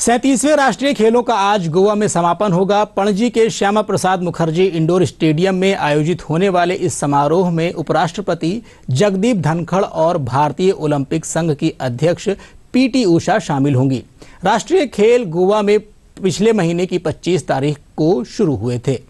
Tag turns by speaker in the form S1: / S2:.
S1: सैंतीसवें राष्ट्रीय खेलों का आज गोवा में समापन होगा पणजी के श्यामा प्रसाद मुखर्जी इंडोर स्टेडियम में आयोजित होने वाले इस समारोह में उपराष्ट्रपति जगदीप धनखड़ और भारतीय ओलंपिक संघ की अध्यक्ष पीटी उषा शामिल होंगी राष्ट्रीय खेल गोवा में पिछले महीने की 25 तारीख को शुरू हुए थे